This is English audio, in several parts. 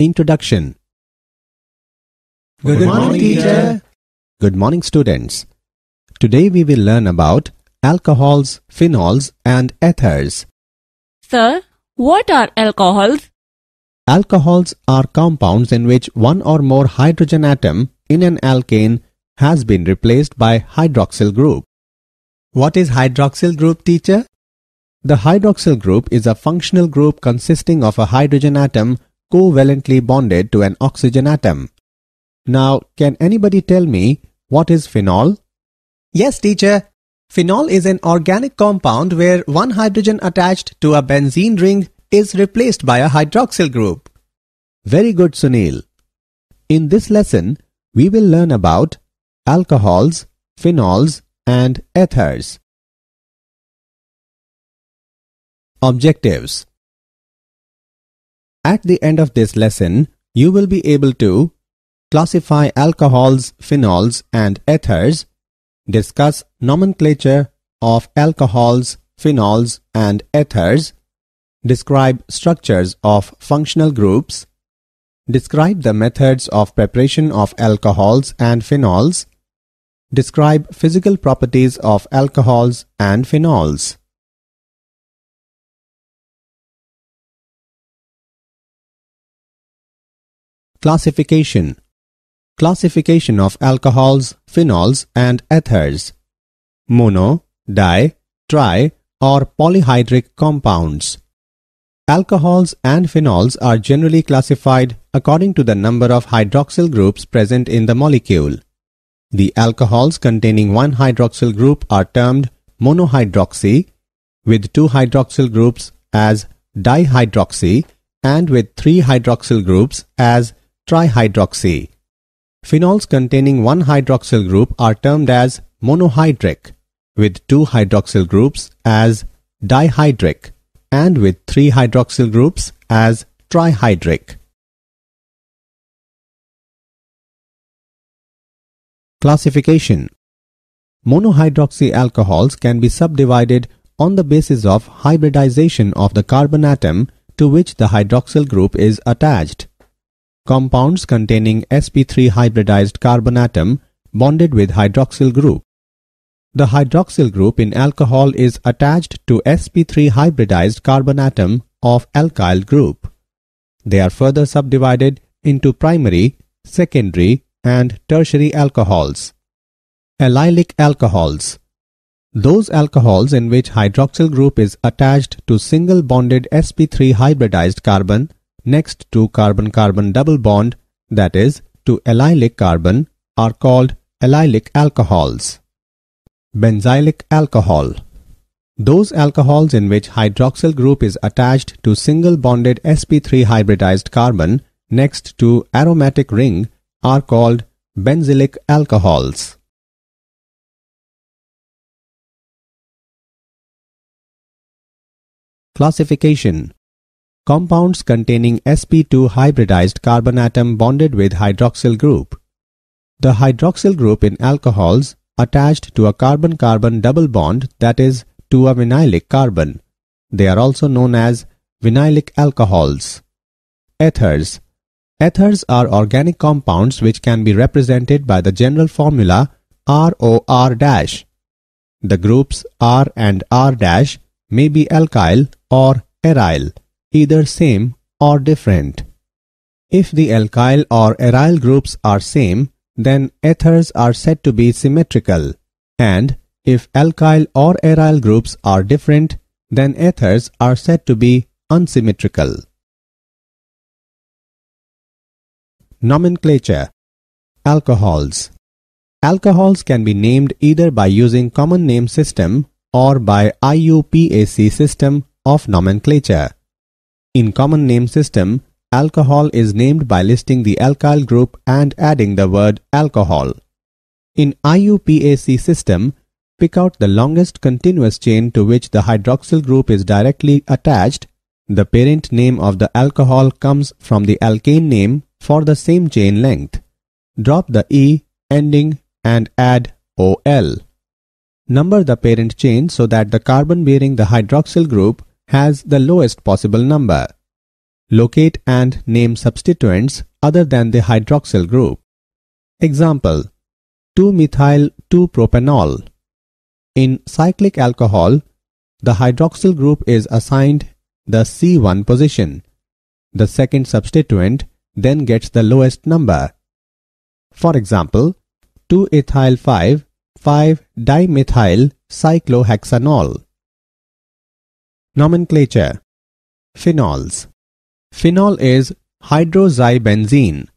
Introduction Good, Good morning, morning, teacher. Good morning, students. Today we will learn about alcohols, phenols, and ethers. Sir, what are alcohols? Alcohols are compounds in which one or more hydrogen atom in an alkane has been replaced by hydroxyl group. What is hydroxyl group, teacher? The hydroxyl group is a functional group consisting of a hydrogen atom covalently bonded to an oxygen atom. Now, can anybody tell me what is phenol? Yes, teacher. Phenol is an organic compound where one hydrogen attached to a benzene ring is replaced by a hydroxyl group. Very good, Sunil. In this lesson, we will learn about alcohols, phenols, and ethers. Objectives at the end of this lesson, you will be able to classify alcohols, phenols and ethers, discuss nomenclature of alcohols, phenols and ethers, describe structures of functional groups, describe the methods of preparation of alcohols and phenols, describe physical properties of alcohols and phenols. Classification Classification of alcohols, phenols and ethers Mono, di, tri or polyhydric compounds Alcohols and phenols are generally classified according to the number of hydroxyl groups present in the molecule. The alcohols containing one hydroxyl group are termed monohydroxy, with two hydroxyl groups as dihydroxy, and with three hydroxyl groups as trihydroxy. Phenols containing one hydroxyl group are termed as monohydric, with two hydroxyl groups as dihydric, and with three hydroxyl groups as trihydric. Classification Monohydroxy alcohols can be subdivided on the basis of hybridization of the carbon atom to which the hydroxyl group is attached compounds containing sp3 hybridized carbon atom bonded with hydroxyl group. The hydroxyl group in alcohol is attached to sp3 hybridized carbon atom of alkyl group. They are further subdivided into primary, secondary and tertiary alcohols. Allylic alcohols those alcohols in which hydroxyl group is attached to single bonded sp3 hybridized carbon next to carbon-carbon double bond, that is, to allylic carbon, are called allylic alcohols. Benzylic alcohol Those alcohols in which hydroxyl group is attached to single bonded sp3 hybridized carbon next to aromatic ring are called benzylic alcohols. Classification compounds containing sp2 hybridized carbon atom bonded with hydroxyl group. The hydroxyl group in alcohols attached to a carbon-carbon double bond that is to a vinylic carbon. They are also known as vinylic alcohols. Ethers Ethers are organic compounds which can be represented by the general formula ROR dash. The groups R and R dash may be alkyl or aryl either same or different. If the alkyl or aryl groups are same, then ethers are said to be symmetrical. And if alkyl or aryl groups are different, then ethers are said to be unsymmetrical. Nomenclature Alcohols Alcohols can be named either by using common name system or by IUPAC system of nomenclature. In common name system, alcohol is named by listing the alkyl group and adding the word alcohol. In IUPAC system, pick out the longest continuous chain to which the hydroxyl group is directly attached. The parent name of the alcohol comes from the alkane name for the same chain length. Drop the E ending and add OL. Number the parent chain so that the carbon bearing the hydroxyl group has the lowest possible number. Locate and name substituents other than the hydroxyl group. Example 2-methyl-2-propanol. In cyclic alcohol, the hydroxyl group is assigned the C1 position. The second substituent then gets the lowest number. For example, 2-ethyl-5, 5-dimethyl cyclohexanol. Nomenclature Phenols Phenol is hydroxybenzene.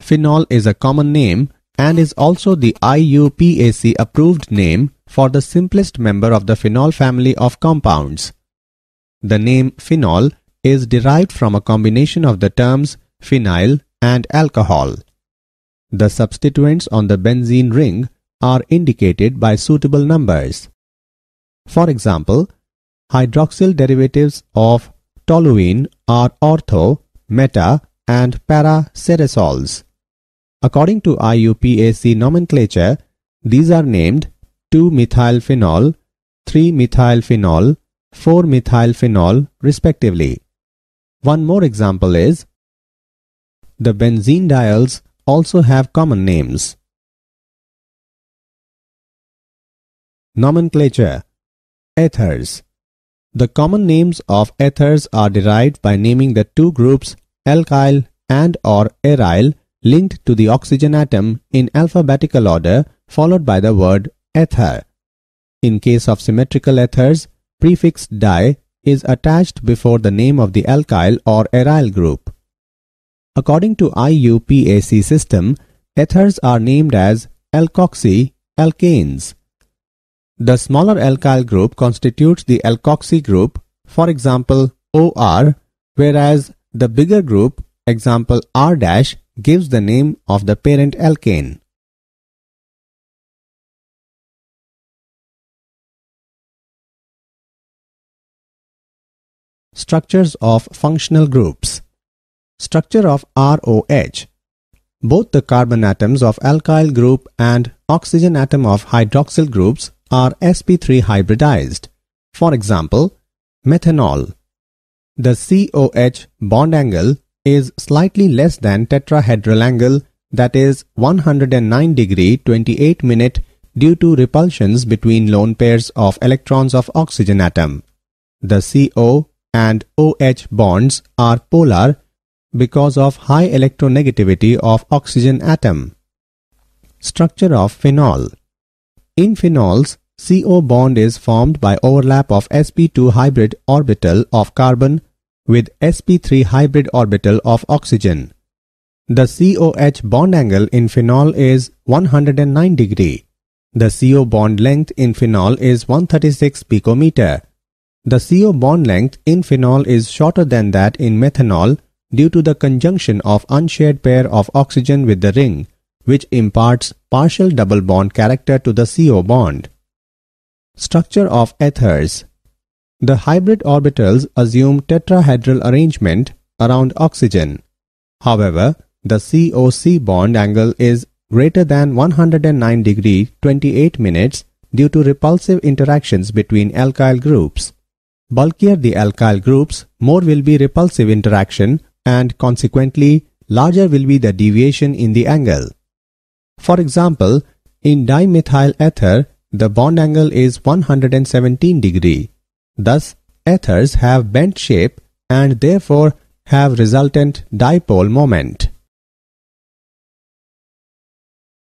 Phenol is a common name and is also the IUPAC approved name for the simplest member of the phenol family of compounds. The name phenol is derived from a combination of the terms phenyl and alcohol. The substituents on the benzene ring are indicated by suitable numbers. For example, hydroxyl derivatives of toluene are ortho, meta, and para-ceresols. According to IUPAC nomenclature, these are named 2-methylphenol, 3-methylphenol, 4-methylphenol respectively. One more example is the benzene diols also have common names. Nomenclature Ethers the common names of ethers are derived by naming the two groups alkyl and or aryl linked to the oxygen atom in alphabetical order followed by the word ether. In case of symmetrical ethers, prefix di is attached before the name of the alkyl or aryl group. According to IUPAC system, ethers are named as alkoxy alkanes. The smaller alkyl group constitutes the alkoxy group, for example OR, whereas the bigger group, example R dash, gives the name of the parent alkane. Structures of functional groups. Structure of ROH. Both the carbon atoms of alkyl group and oxygen atom of hydroxyl groups are sp3 hybridized. For example, methanol. The COH bond angle is slightly less than tetrahedral angle that is 109 degree 28 minute due to repulsions between lone pairs of electrons of oxygen atom. The CO and OH bonds are polar because of high electronegativity of oxygen atom. Structure of phenol In phenols, CO bond is formed by overlap of sp2 hybrid orbital of carbon with sp3 hybrid orbital of oxygen. The COH bond angle in phenol is 109 degree. The CO bond length in phenol is 136 picometer. The CO bond length in phenol is shorter than that in methanol due to the conjunction of unshared pair of oxygen with the ring, which imparts partial double bond character to the CO bond. Structure of ethers The hybrid orbitals assume tetrahedral arrangement around oxygen. However, the COC bond angle is greater than 109 degree 28 minutes due to repulsive interactions between alkyl groups. Bulkier the alkyl groups, more will be repulsive interaction and consequently larger will be the deviation in the angle. For example, in dimethyl ether, the bond angle is 117 degree. Thus, ethers have bent shape and therefore have resultant dipole moment.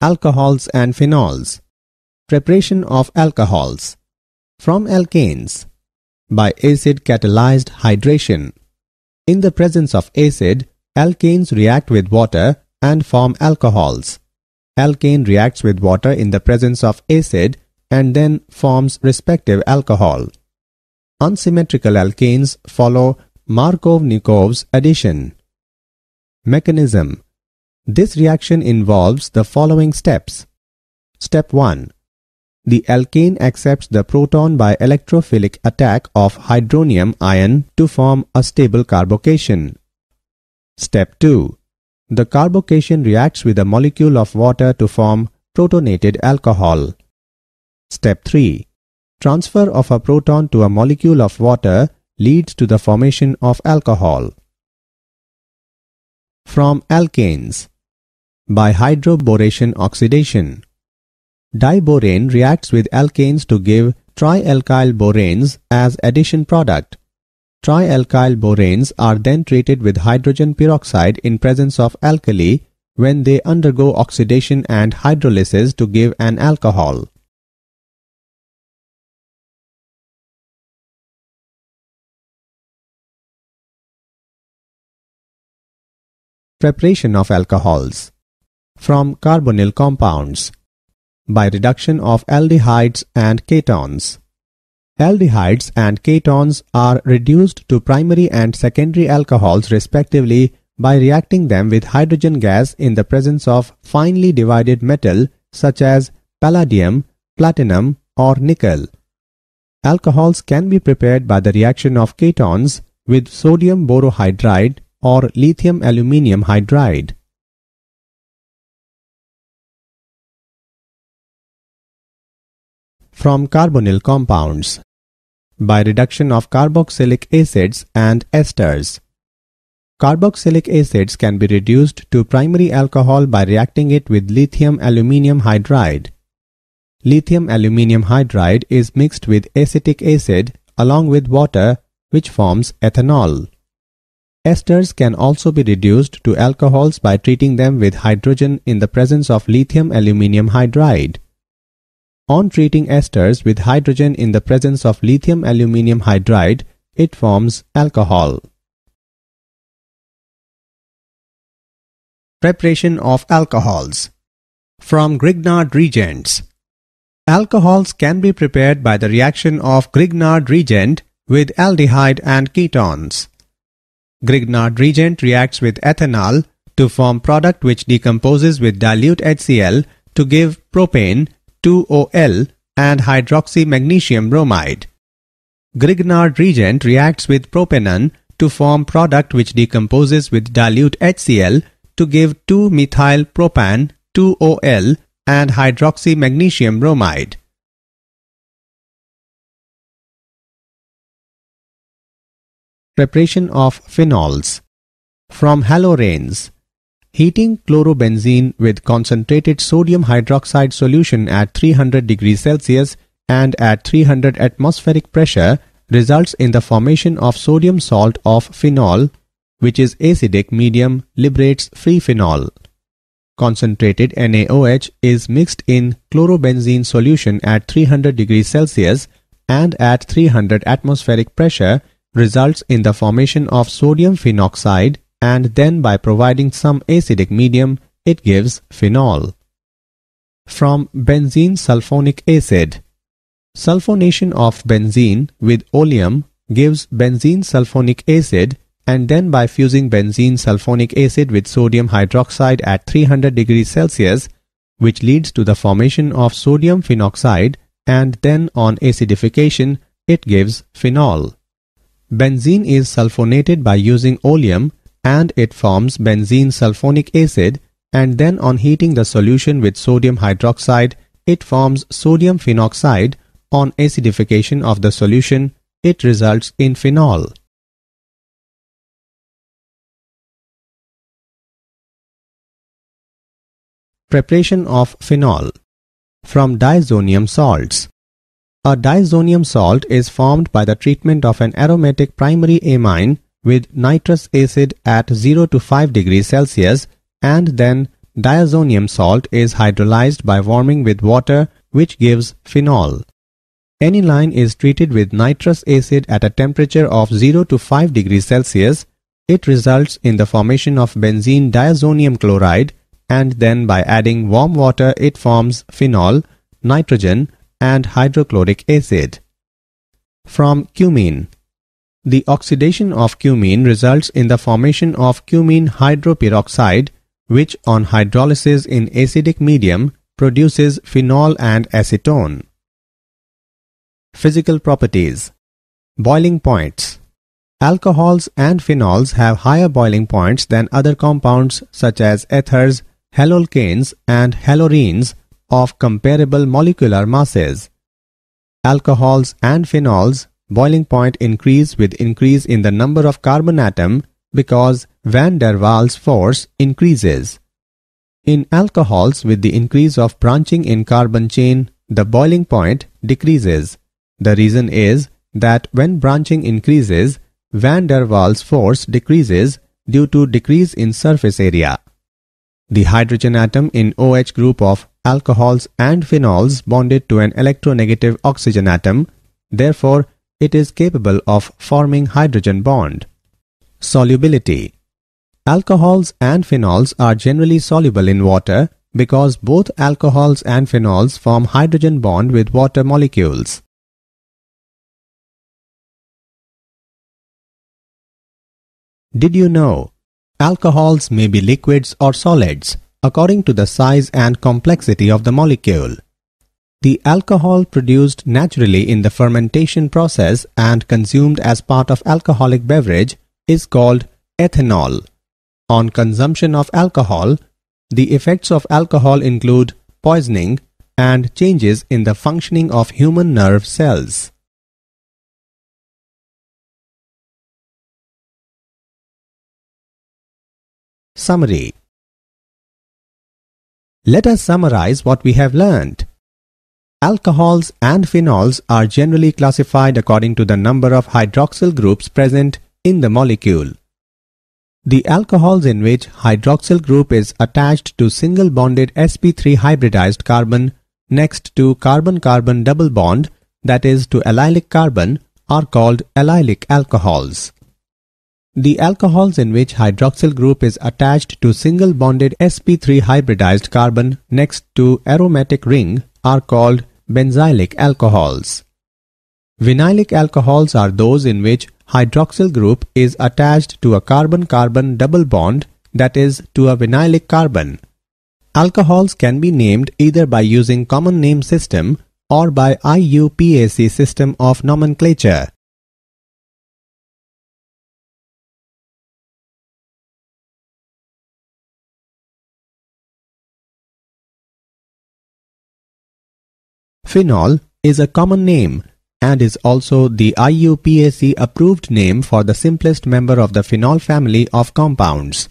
Alcohols and phenols. Preparation of alcohols. From alkanes. By acid catalyzed hydration. In the presence of acid, alkanes react with water and form alcohols. Alkane reacts with water in the presence of acid and then forms respective alcohol. Unsymmetrical alkanes follow Markovnikov's addition. Mechanism This reaction involves the following steps. Step 1 the alkane accepts the proton by electrophilic attack of hydronium ion to form a stable carbocation. Step 2. The carbocation reacts with a molecule of water to form protonated alcohol. Step 3. Transfer of a proton to a molecule of water leads to the formation of alcohol. From alkanes by hydroboration oxidation. Diborane reacts with alkanes to give trialkyl boranes as addition product. Trialkyl boranes are then treated with hydrogen peroxide in presence of alkali when they undergo oxidation and hydrolysis to give an alcohol. Preparation of alcohols from carbonyl compounds by reduction of aldehydes and ketones. Aldehydes and ketones are reduced to primary and secondary alcohols respectively by reacting them with hydrogen gas in the presence of finely divided metal such as palladium, platinum or nickel. Alcohols can be prepared by the reaction of ketones with sodium borohydride or lithium aluminium hydride. From carbonyl compounds by reduction of carboxylic acids and esters. Carboxylic acids can be reduced to primary alcohol by reacting it with lithium aluminium hydride. Lithium aluminium hydride is mixed with acetic acid along with water which forms ethanol. Esters can also be reduced to alcohols by treating them with hydrogen in the presence of lithium aluminium hydride. On treating esters with hydrogen in the presence of lithium aluminium hydride, it forms alcohol. Preparation of alcohols From Grignard reagents Alcohols can be prepared by the reaction of Grignard reagent with aldehyde and ketones. Grignard reagent reacts with ethanol to form product which decomposes with dilute HCl to give propane, 2OL and hydroxymagnesium bromide. Grignard reagent reacts with propanone to form product which decomposes with dilute HCl to give 2-methylpropan, 2OL and hydroxymagnesium bromide. preparation of phenols from haloranes, heating chlorobenzene with concentrated sodium hydroxide solution at 300 degrees Celsius and at 300 atmospheric pressure results in the formation of sodium salt of phenol which is acidic medium liberates free phenol. Concentrated NaOH is mixed in chlorobenzene solution at 300 degrees Celsius and at 300 atmospheric pressure results in the formation of sodium phenoxide and then by providing some acidic medium, it gives phenol. From benzene sulfonic acid Sulfonation of benzene with oleum gives benzene sulfonic acid and then by fusing benzene sulfonic acid with sodium hydroxide at 300 degrees Celsius, which leads to the formation of sodium phenoxide and then on acidification, it gives phenol. Benzene is sulfonated by using oleum and it forms benzene sulfonic acid and then on heating the solution with sodium hydroxide, it forms sodium phenoxide. On acidification of the solution, it results in phenol. Preparation of phenol from diazonium salts. A diazonium salt is formed by the treatment of an aromatic primary amine with nitrous acid at 0 to 5 degrees Celsius and then diazonium salt is hydrolyzed by warming with water which gives phenol. Aniline is treated with nitrous acid at a temperature of 0 to 5 degrees Celsius. It results in the formation of benzene diazonium chloride and then by adding warm water it forms phenol, nitrogen and hydrochloric acid. From cumene. The oxidation of cumene results in the formation of cumene hydroperoxide which on hydrolysis in acidic medium produces phenol and acetone. Physical properties Boiling points Alcohols and phenols have higher boiling points than other compounds such as ethers, halogenes, and halorenes of comparable molecular masses. Alcohols and phenols boiling point increase with increase in the number of carbon atom because van der Waals force increases. In alcohols with the increase of branching in carbon chain, the boiling point decreases. The reason is that when branching increases, van der Waals force decreases due to decrease in surface area the hydrogen atom in OH group of alcohols and phenols bonded to an electronegative oxygen atom. Therefore, it is capable of forming hydrogen bond. Solubility Alcohols and phenols are generally soluble in water because both alcohols and phenols form hydrogen bond with water molecules. Did you know Alcohols may be liquids or solids according to the size and complexity of the molecule. The alcohol produced naturally in the fermentation process and consumed as part of alcoholic beverage is called ethanol. On consumption of alcohol, the effects of alcohol include poisoning and changes in the functioning of human nerve cells. Summary Let us summarize what we have learned. Alcohols and phenols are generally classified according to the number of hydroxyl groups present in the molecule. The alcohols in which hydroxyl group is attached to single bonded sp3 hybridized carbon next to carbon-carbon double bond that is to allylic carbon are called allylic alcohols. The alcohols in which hydroxyl group is attached to single bonded sp3 hybridized carbon next to aromatic ring are called benzylic alcohols. Vinylic alcohols are those in which hydroxyl group is attached to a carbon-carbon double bond that is to a vinylic carbon. Alcohols can be named either by using common name system or by IUPAC system of nomenclature. Phenol is a common name and is also the IUPAC approved name for the simplest member of the phenol family of compounds.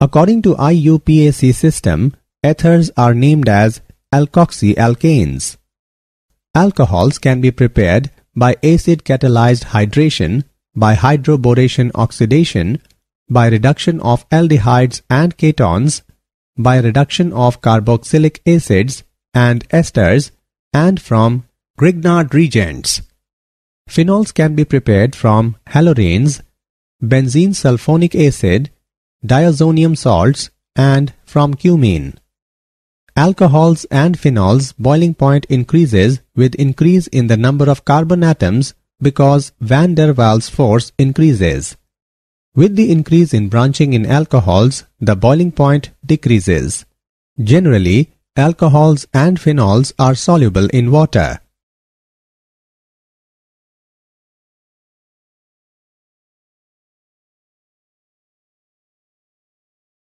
According to IUPAC system, ethers are named as alkoxy alkanes. Alcohols can be prepared by acid catalyzed hydration, by hydroboration oxidation, by reduction of aldehydes and ketones, by reduction of carboxylic acids and esters and from Grignard reagents. Phenols can be prepared from halorenes, benzene sulfonic acid, diazonium salts, and from cumene. Alcohols and phenols boiling point increases with increase in the number of carbon atoms because van der Waals force increases. With the increase in branching in alcohols, the boiling point decreases. Generally, alcohols and phenols are soluble in water.